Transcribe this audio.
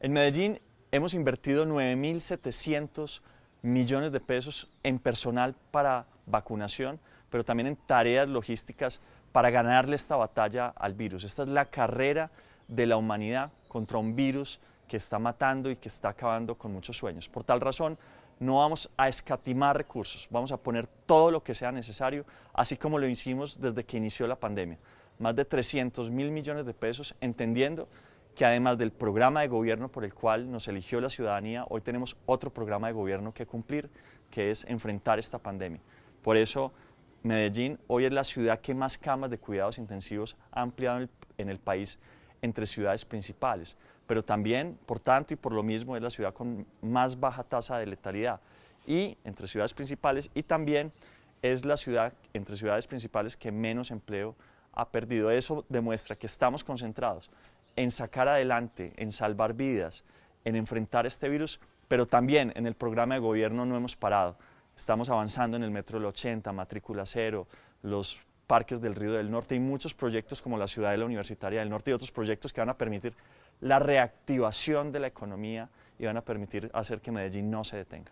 En Medellín hemos invertido 9.700 millones de pesos en personal para vacunación, pero también en tareas logísticas para ganarle esta batalla al virus. Esta es la carrera de la humanidad contra un virus que está matando y que está acabando con muchos sueños. Por tal razón, no vamos a escatimar recursos, vamos a poner todo lo que sea necesario, así como lo hicimos desde que inició la pandemia. Más de 300 mil millones de pesos, entendiendo que además del programa de gobierno por el cual nos eligió la ciudadanía, hoy tenemos otro programa de gobierno que cumplir, que es enfrentar esta pandemia. Por eso, Medellín hoy es la ciudad que más camas de cuidados intensivos ha ampliado en el, país entre ciudades principales, pero también, por tanto y por lo mismo, es la ciudad con más baja tasa de letalidad y entre ciudades principales y también es la ciudad entre ciudades principales que menos empleo ha perdido. Eso demuestra que estamos concentrados en sacar adelante, en salvar vidas, en enfrentar este virus, pero también en el programa de gobierno no hemos parado. Estamos avanzando en el Metro del 80, Matrícula Cero, los parques del Río del Norte y muchos proyectos como la Ciudad Universitaria del Norte y otros proyectos que van a permitir la reactivación de la economía y van a permitir hacer que Medellín no se detenga.